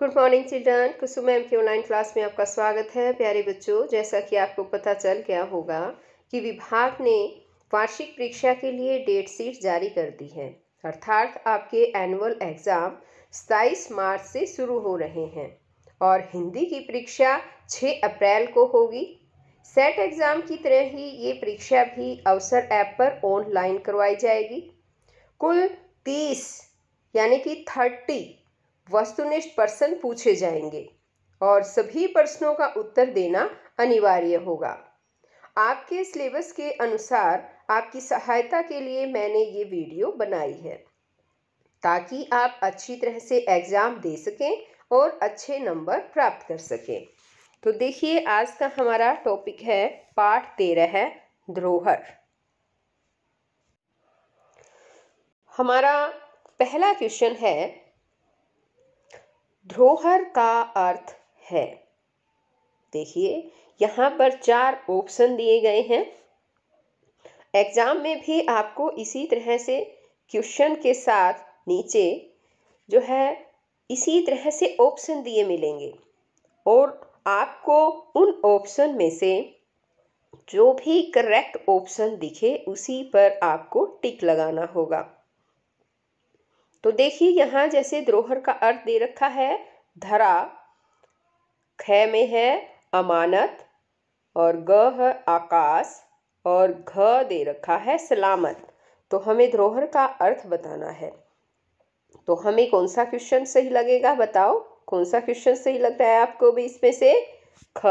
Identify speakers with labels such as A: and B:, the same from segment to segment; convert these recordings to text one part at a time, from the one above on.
A: good morning children Kusum ma'am की online class में आपका स्वागत है प्यारे बच्चों जैसा कि आपको पता चल गया होगा कि विभाग ने वार्षिक परीक्षा के लिए डेट शीट जारी कर दी है अर्थात आपके एनुअल एग्ज़ाम सताईस मार्च से शुरू हो रहे हैं और हिंदी की परीक्षा 6 अप्रैल को होगी सेट एग्ज़ाम की तरह ही ये परीक्षा भी अवसर ऐप पर ऑनलाइन करवाई जाएगी कुल तीस यानी कि थर्टी वस्तुनिष्ठ प्रश्न पूछे जाएंगे और सभी प्रश्नों का उत्तर देना अनिवार्य होगा आपके सिलेबस के अनुसार आपकी सहायता के लिए मैंने ये वीडियो बनाई है ताकि आप अच्छी तरह से एग्ज़ाम दे सकें और अच्छे नंबर प्राप्त कर सकें तो देखिए आज का हमारा टॉपिक है पाठ तेरह है धरोहर हमारा पहला क्वेश्चन है ध्रोहर का अर्थ है देखिए यहाँ पर चार ऑप्शन दिए गए हैं एग्ज़ाम में भी आपको इसी तरह से क्वेश्चन के साथ नीचे जो है इसी तरह से ऑप्शन दिए मिलेंगे और आपको उन ऑप्शन में से जो भी करेक्ट ऑप्शन दिखे उसी पर आपको टिक लगाना होगा तो देखिए यहाँ जैसे द्रोहर का अर्थ दे रखा है धरा ख में है अमानत और ग है आकाश और घ दे रखा है सलामत तो हमें द्रोहर का अर्थ बताना है तो हमें कौन सा क्वेश्चन सही लगेगा बताओ कौन सा क्वेश्चन सही लग रहा है आपको भी इसमें से ख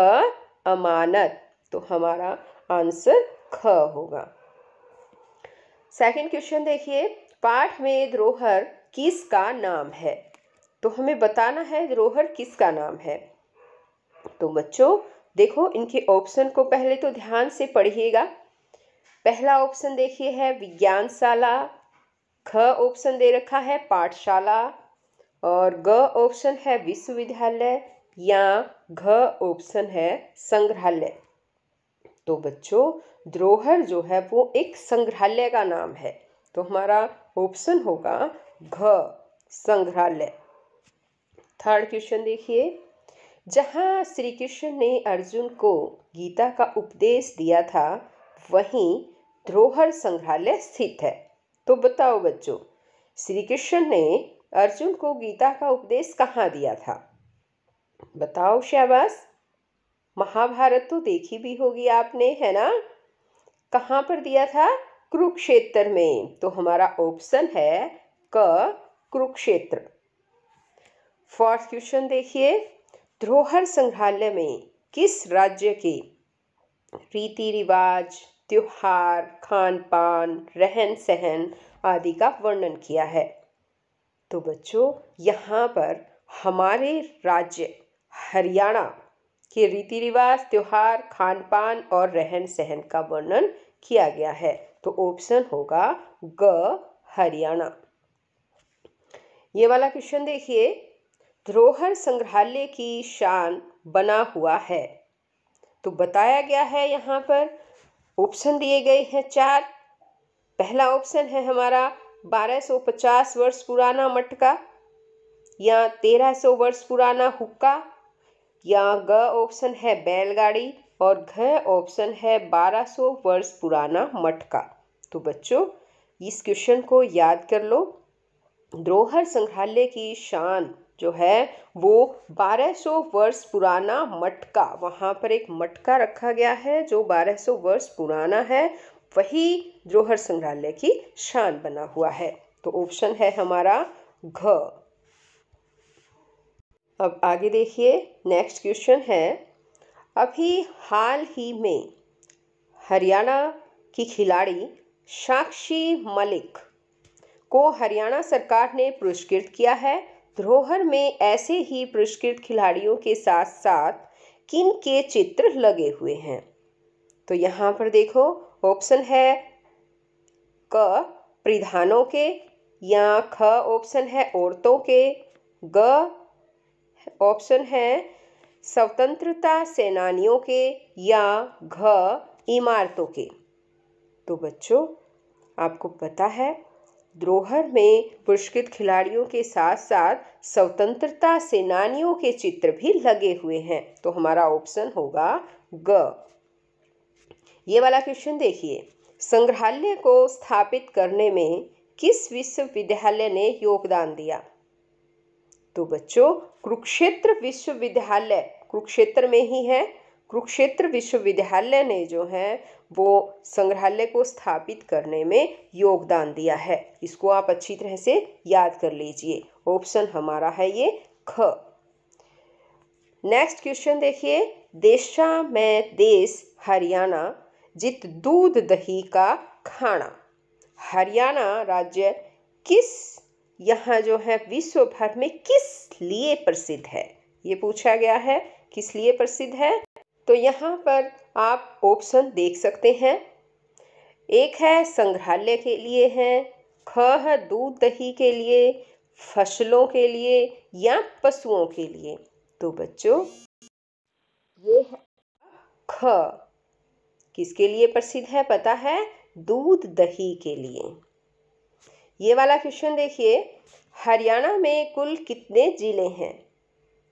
A: अमानत तो हमारा आंसर ख होगा सेकंड क्वेश्चन देखिए पाठ में द्रोहर किसका नाम है तो हमें बताना है रोहर किसका नाम है तो बच्चों देखो इनके ऑप्शन को पहले तो ध्यान से पढ़िएगा पहला ऑप्शन देखिए है विज्ञानशाला ख ऑप्शन दे रखा है पाठशाला और ग ऑप्शन है विश्वविद्यालय या घ ऑप्शन है संग्रहालय तो बच्चों द्रोहर जो है वो एक संग्रहालय का नाम है तो हमारा ऑप्शन होगा घ संग्रहालय थर्ड क्वेश्चन देखिए जहाँ श्री कृष्ण ने अर्जुन को गीता का उपदेश दिया था वहीं ध्रोहर संग्रहालय स्थित है तो बताओ बच्चों श्री कृष्ण ने अर्जुन को गीता का उपदेश कहाँ दिया था बताओ शहबाज महाभारत तो देखी भी होगी आपने है ना कहाँ पर दिया था कुरुक्षेत्र में तो हमारा ऑप्शन है क कुरुक्षेत्र फोर्थ क्वेश्चन देखिए धरोहर संग्रहालय में किस राज्य के रीति रिवाज त्योहार खान पान रहन सहन आदि का वर्णन किया है तो बच्चों यहाँ पर हमारे राज्य हरियाणा के रीति रिवाज त्यौहार खान पान और रहन सहन का वर्णन किया गया है तो ऑप्शन होगा ग हरियाणा ये वाला क्वेश्चन देखिए धरोहर संग्रहालय की शान बना हुआ है तो बताया गया है यहाँ पर ऑप्शन दिए गए हैं चार पहला ऑप्शन है हमारा 1250 वर्ष पुराना मटका या 1300 वर्ष पुराना हुक्का या ग ऑप्शन है बैलगाड़ी और घ ऑप्शन है 1200 वर्ष पुराना मटका तो बच्चों इस क्वेश्चन को याद कर लो द्रोहर संग्रहालय की शान जो है वो 1200 वर्ष पुराना मटका वहाँ पर एक मटका रखा गया है जो 1200 वर्ष पुराना है वही द्रोहर संग्रहालय की शान बना हुआ है तो ऑप्शन है हमारा घ अब आगे देखिए नेक्स्ट क्वेश्चन है अभी हाल ही में हरियाणा की खिलाड़ी साक्षी मलिक को हरियाणा सरकार ने पुरस्कृत किया है धरोहर में ऐसे ही पुरस्कृत खिलाड़ियों के साथ साथ किन के चित्र लगे हुए हैं तो यहाँ पर देखो ऑप्शन है क परिधानों के या ख ऑप्शन है औरतों के ग ऑप्शन है स्वतंत्रता सेनानियों के या घ इमारतों के तो बच्चों आपको पता है द्रोहर में पुरस्कृत खिलाड़ियों के साथ साथ स्वतंत्रता सेनानियों के चित्र भी लगे हुए हैं तो हमारा ऑप्शन होगा ग ये वाला क्वेश्चन देखिए संग्रहालय को स्थापित करने में किस विश्वविद्यालय ने योगदान दिया तो बच्चों कुरुक्षेत्र विश्वविद्यालय कुरुक्षेत्र में ही है कुरुक्षेत्र विश्वविद्यालय ने जो है वो संग्रहालय को स्थापित करने में योगदान दिया है इसको आप अच्छी तरह से याद कर लीजिए ऑप्शन हमारा है ये ख नेक्स्ट क्वेश्चन देखिए देशा में देश हरियाणा जित दूध दही का खाना हरियाणा राज्य किस यहाँ जो है विश्व भर में किस लिए प्रसिद्ध है ये पूछा गया है किस लिए प्रसिद्ध है तो यहाँ पर आप ऑप्शन देख सकते हैं एक है संग्रहालय के लिए है ख है दूध दही के लिए फसलों के लिए या पशुओं के लिए तो बच्चों ये है ख किसके लिए प्रसिद्ध है पता है दूध दही के लिए ये वाला क्वेश्चन देखिए हरियाणा में कुल कितने ज़िले हैं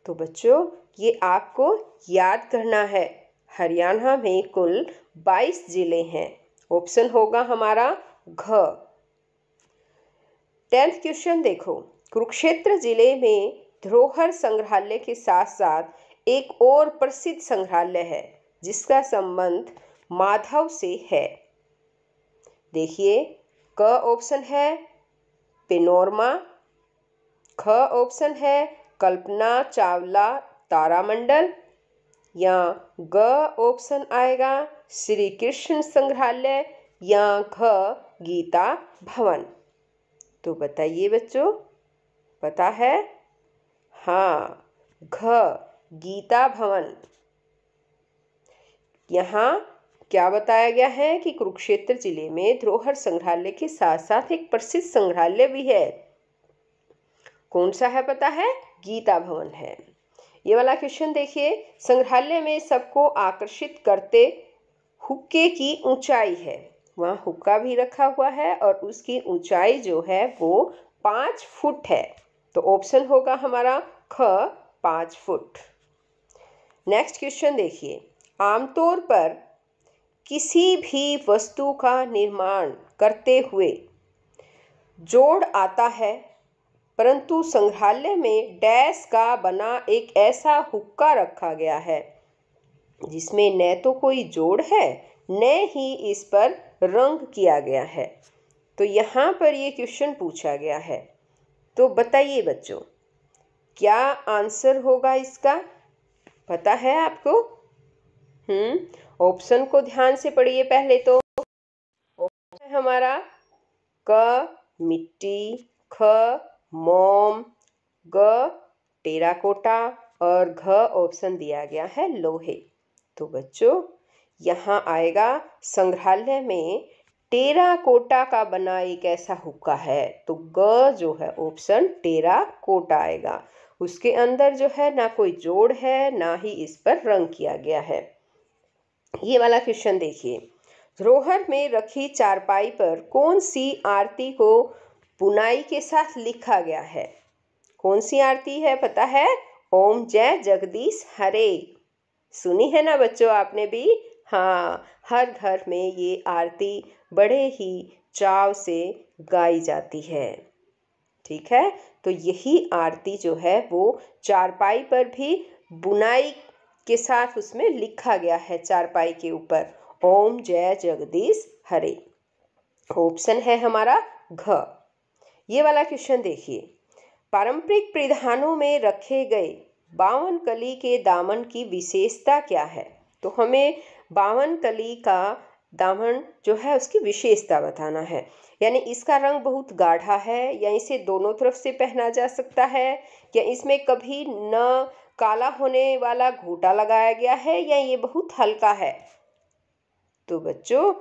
A: तो बच्चों ये आपको याद करना है हरियाणा में कुल 22 जिले हैं ऑप्शन होगा हमारा घ टेंथ क्वेश्चन देखो कुरुक्षेत्र जिले में धरोहर संग्रहालय के साथ साथ एक और प्रसिद्ध संग्रहालय है जिसका संबंध माधव से है देखिए क ऑप्शन है पिनोरमा ख ऑप्शन है कल्पना चावला तारामंडल या ग ऑप्शन आएगा श्री कृष्ण संग्रहालय या घ गीता भवन तो बताइए बच्चों पता है हाँ घ गीता भवन यहाँ क्या बताया गया है कि कुरुक्षेत्र जिले में ध्रोहर संग्रहालय के साथ साथ एक प्रसिद्ध संग्रहालय भी है कौन सा है पता है गीता भवन है ये वाला क्वेश्चन देखिए संग्रहालय में सबको आकर्षित करते हुक्के की ऊंचाई है वहाँ हुक्का भी रखा हुआ है और उसकी ऊंचाई जो है वो पाँच फुट है तो ऑप्शन होगा हमारा ख पाँच फुट नेक्स्ट क्वेश्चन देखिए आमतौर पर किसी भी वस्तु का निर्माण करते हुए जोड़ आता है परंतु संग्रहालय में डैश का बना एक ऐसा हुक्का रखा गया है जिसमें न तो कोई जोड़ है न ही इस पर रंग किया गया है तो यहाँ पर ये क्वेश्चन पूछा गया है तो बताइए बच्चों क्या आंसर होगा इसका पता है आपको हम्म ऑप्शन को ध्यान से पढ़िए पहले तो ऑप्शन है हमारा क मिट्टी ख मोम ग टेराकोटा और घ ऑप्शन दिया गया है लोहे तो बच्चों यहाँ आएगा संग्रहालय में टेरा कोटा का बना एक ऐसा हुक्का है तो ग जो है ऑप्शन टेरा कोटा आएगा उसके अंदर जो है ना कोई जोड़ है ना ही इस पर रंग किया गया है ये वाला क्वेश्चन देखिए धरोहर में रखी चारपाई पर कौन सी आरती को बुनाई के साथ लिखा गया है कौन सी आरती है पता है ओम जय जगदीश हरे सुनी है ना बच्चों आपने भी हाँ हर घर में ये आरती बड़े ही चाव से गाई जाती है ठीक है तो यही आरती जो है वो चारपाई पर भी बुनाई के साथ उसमें लिखा गया है चारपाई के ऊपर ओम जय जगदीश हरे ऑप्शन है हमारा घ ये वाला क्वेश्चन देखिए पारंपरिक परिधानों में रखे गए बावन कली के दामन की विशेषता क्या है तो हमें बावन कली का दामन जो है उसकी विशेषता बताना है यानी इसका रंग बहुत गाढ़ा है या इसे दोनों तरफ से पहना जा सकता है या इसमें कभी न काला होने वाला घूटा लगाया गया है या ये बहुत हल्का है तो बच्चों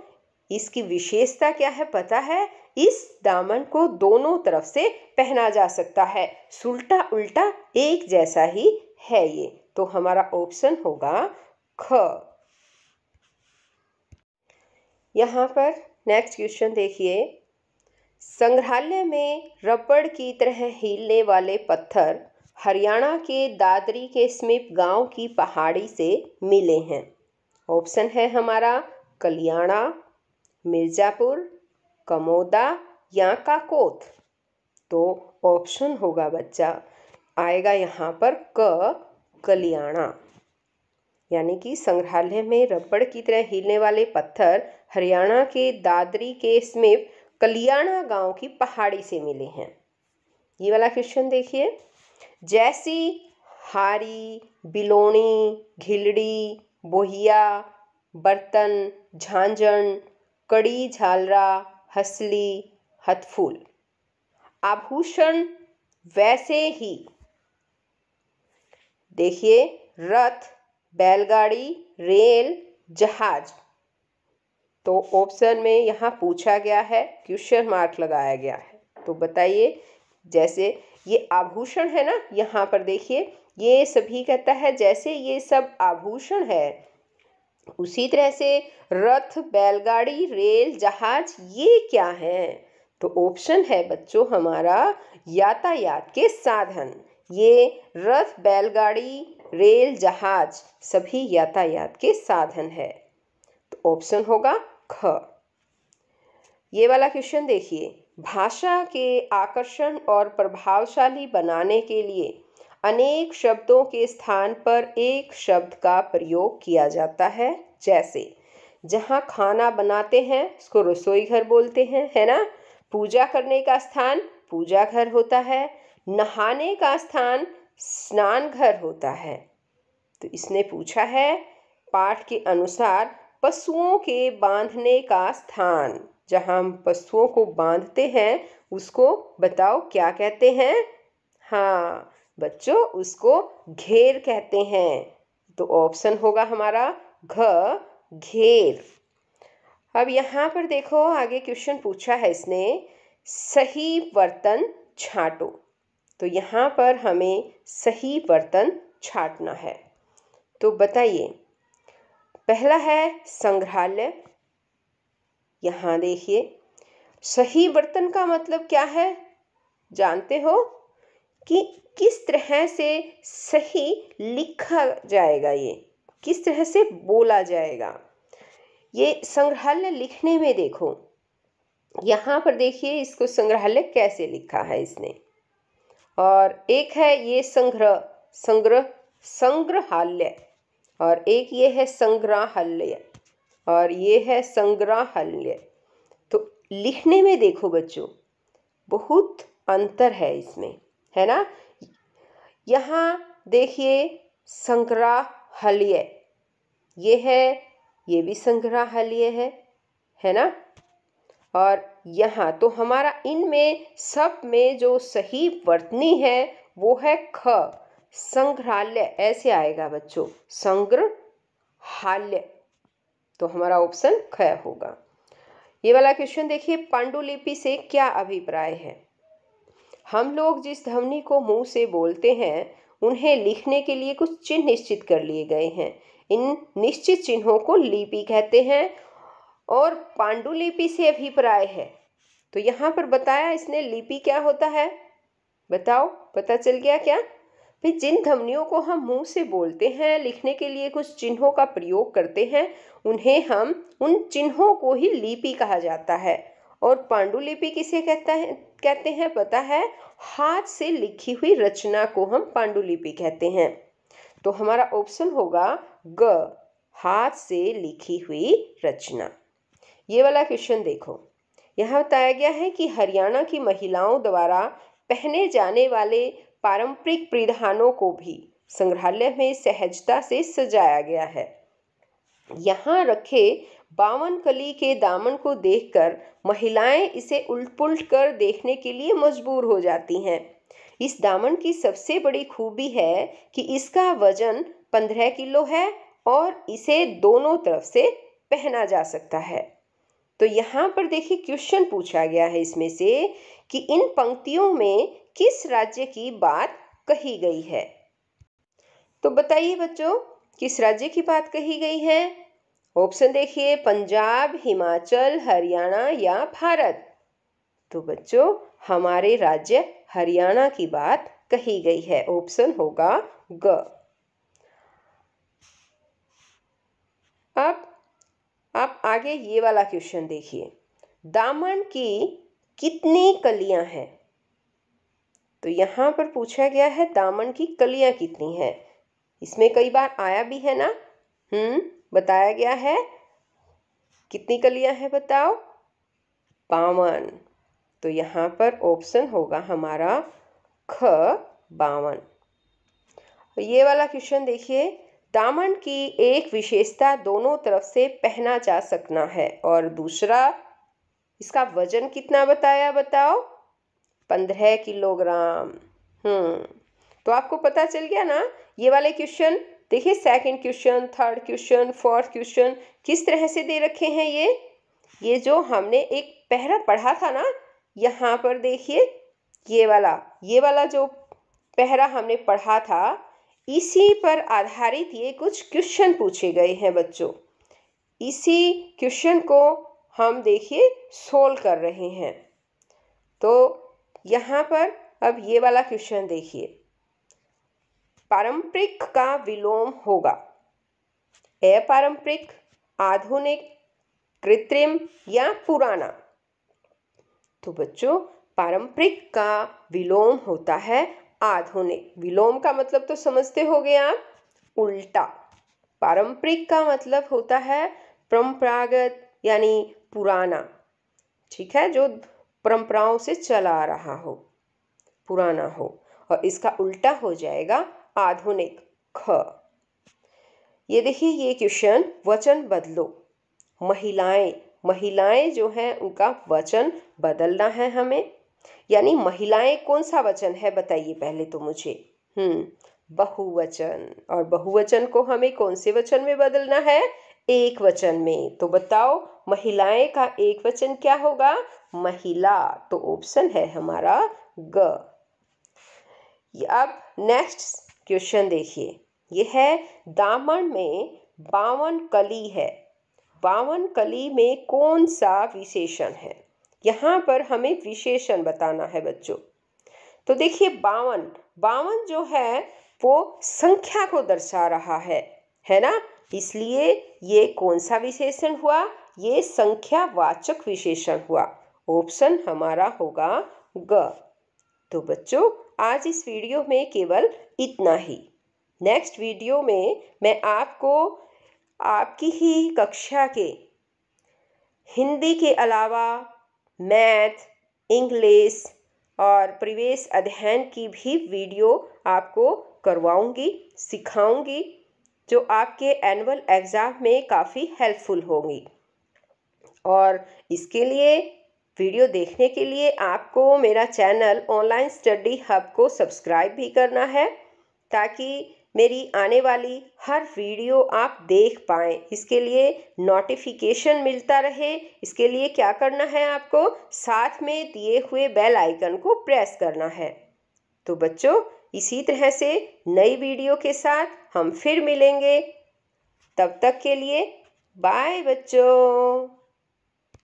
A: इसकी विशेषता क्या है पता है इस दामन को दोनों तरफ से पहना जा सकता है सुलटा उल्टा एक जैसा ही है ये तो हमारा ऑप्शन होगा ख यहाँ पर नेक्स्ट क्वेश्चन देखिए संग्रहालय में रबड़ की तरह हिलने वाले पत्थर हरियाणा के दादरी के समीप गांव की पहाड़ी से मिले हैं ऑप्शन है हमारा कल्याणा मिर्ज़ापुर कमोदा या काकोत तो ऑप्शन होगा बच्चा आएगा यहाँ पर क कलियाणा यानी कि संग्रहालय में रबड़ की तरह हिलने वाले पत्थर हरियाणा के दादरी के समीप कलियाणा गांव की पहाड़ी से मिले हैं ये वाला क्वेश्चन देखिए जैसी हारी बिलोणी घिलड़ी बोहिया बर्तन झांझन कड़ी झालरा हसली हथफूल आभूषण वैसे ही देखिए रथ बैलगाड़ी रेल जहाज तो ऑप्शन में यहाँ पूछा गया है क्वेश्चन मार्क लगाया गया है तो बताइए जैसे ये आभूषण है ना यहाँ पर देखिए ये सभी कहता है जैसे ये सब आभूषण है उसी तरह से रथ बैलगाड़ी रेल जहाज ये क्या है तो ऑप्शन है बच्चों हमारा यातायात के साधन ये रथ बैलगाड़ी रेल जहाज सभी यातायात के साधन है तो ऑप्शन होगा ख ये वाला क्वेश्चन देखिए भाषा के आकर्षण और प्रभावशाली बनाने के लिए अनेक शब्दों के स्थान पर एक शब्द का प्रयोग किया जाता है जैसे जहाँ खाना बनाते हैं उसको रसोई घर बोलते हैं है ना पूजा करने का स्थान पूजा घर होता है नहाने का स्थान स्नान घर होता है तो इसने पूछा है पाठ के अनुसार पशुओं के बांधने का स्थान जहाँ हम पशुओं को बांधते हैं उसको बताओ क्या कहते हैं हाँ बच्चों उसको घेर कहते हैं तो ऑप्शन होगा हमारा घ घेर अब यहाँ पर देखो आगे क्वेश्चन पूछा है इसने सही बर्तन छाटो तो यहाँ पर हमें सही बर्तन छाटना है तो बताइए पहला है संग्रहालय यहाँ देखिए सही बर्तन का मतलब क्या है जानते हो कि किस तरह से सही लिखा जाएगा ये किस तरह से बोला जाएगा ये संग्रहालय लिखने में देखो यहाँ पर देखिए इसको संग्रहालय कैसे लिखा है इसने और एक है ये संग्रह संग्रह संग्रहालय और एक ये है संग्रहालय और ये है संग्रहालय तो लिखने में देखो बच्चों बहुत अंतर है इसमें है ना यहाँ देखिए संग्रहालय ये है ये भी संग्रहालय है है ना और यहाँ तो हमारा इनमें सब में जो सही वर्तनी है वो है ख संग्रहालय ऐसे आएगा बच्चों संग्रहालय तो हमारा ऑप्शन ख होगा ये वाला क्वेश्चन देखिए पांडुलिपि से क्या अभिप्राय है हम लोग जिस ध्वनि को मुंह से बोलते हैं उन्हें लिखने के लिए कुछ चिन्ह निश्चित कर लिए गए हैं इन निश्चित चिन्हों को लिपि कहते हैं और पांडुलिपि से अभिप्राय है तो यहाँ पर बताया इसने लिपि क्या होता है बताओ पता चल गया क्या भाई जिन ध्वनियों को हम मुंह से बोलते हैं लिखने के लिए कुछ चिन्हों का प्रयोग करते हैं उन्हें हम उन चिन्हों को ही लिपि कहा जाता है और पांडुलिपि किसे कहता है कहते हैं पता है हाथ से लिखी हुई रचना को हम पांडुलिपि कहते हैं तो हमारा ऑप्शन होगा ग हाथ से लिखी हुई रचना ये वाला क्वेश्चन देखो यहाँ बताया गया है कि हरियाणा की महिलाओं द्वारा पहने जाने वाले पारंपरिक परिधानों को भी संग्रहालय में सहजता से सजाया गया है यहाँ रखे बावन कली के दामन को देखकर महिलाएं इसे उल्ट पुलट कर देखने के लिए मजबूर हो जाती हैं इस दामन की सबसे बड़ी खूबी है कि इसका वजन पंद्रह किलो है और इसे दोनों तरफ से पहना जा सकता है तो यहाँ पर देखिए क्वेश्चन पूछा गया है इसमें से कि इन पंक्तियों में किस राज्य की बात कही गई है तो बताइए बच्चों किस राज्य की बात कही गई है ऑप्शन देखिए पंजाब हिमाचल हरियाणा या भारत तो बच्चों हमारे राज्य हरियाणा की बात कही गई है ऑप्शन होगा ग अब आप आगे ये वाला क्वेश्चन देखिए दामन की कितनी कलियां हैं तो यहां पर पूछा गया है दामन की कलियां कितनी हैं इसमें कई बार आया भी है ना हम्म बताया गया है कितनी कलियां हैं बताओ बावन तो यहाँ पर ऑप्शन होगा हमारा ख बावन तो ये वाला क्वेश्चन देखिए दामन की एक विशेषता दोनों तरफ से पहना जा सकना है और दूसरा इसका वजन कितना बताया बताओ पंद्रह किलोग्राम हम्म तो आपको पता चल गया ना ये वाले क्वेश्चन देखिए second question third question fourth question किस तरह से दे रखे हैं ये ये जो हमने एक पहरा पढ़ा था ना यहाँ पर देखिए ये वाला ये वाला जो पहरा हमने पढ़ा था इसी पर आधारित ये कुछ क्वेश्चन पूछे गए हैं बच्चों इसी क्वेश्चन को हम देखिए सोल्व कर रहे हैं तो यहाँ पर अब ये वाला क्वेश्चन देखिए पारंपरिक का विलोम होगा अपारंपरिक आधुनिक कृत्रिम या पुराना तो बच्चों पारंपरिक का विलोम होता है आधुनिक विलोम का मतलब तो समझते हो गए आप उल्टा पारंपरिक का मतलब होता है परंपरागत यानी पुराना ठीक है जो परंपराओं से चला रहा हो पुराना हो और इसका उल्टा हो जाएगा आधुनिक ख ये देखिए ये क्वेश्चन वचन बदलो महिलाएं महिलाएं जो हैं उनका वचन बदलना है हमें यानी महिलाएं कौन सा वचन है बताइए पहले तो मुझे हम्म बहुवचन और बहुवचन को हमें कौन से वचन में बदलना है एक वचन में तो बताओ महिलाएं का एक वचन क्या होगा महिला तो ऑप्शन है हमारा ग अब नेक्स्ट क्वेश्चन देखिए ये है दामन में बावन कली है बावन कली में कौन सा विशेषण है यहाँ पर हमें विशेषण बताना है बच्चों तो देखिए बावन बावन जो है वो संख्या को दर्शा रहा है है ना इसलिए ये कौन सा विशेषण हुआ ये संख्यावाचक विशेषण हुआ ऑप्शन हमारा होगा ग तो बच्चों आज इस वीडियो में केवल इतना ही नेक्स्ट वीडियो में मैं आपको आपकी ही कक्षा के हिंदी के अलावा मैथ इंग्लिश और प्रवेश अध्ययन की भी वीडियो आपको करवाऊंगी सिखाऊंगी जो आपके एनुअल एग्ज़ाम में काफ़ी हेल्पफुल होंगी और इसके लिए वीडियो देखने के लिए आपको मेरा चैनल ऑनलाइन स्टडी हब को सब्सक्राइब भी करना है ताकि मेरी आने वाली हर वीडियो आप देख पाएँ इसके लिए नोटिफिकेशन मिलता रहे इसके लिए क्या करना है आपको साथ में दिए हुए बेल आइकन को प्रेस करना है तो बच्चों इसी तरह से नई वीडियो के साथ हम फिर मिलेंगे तब तक के लिए बाय बच्चों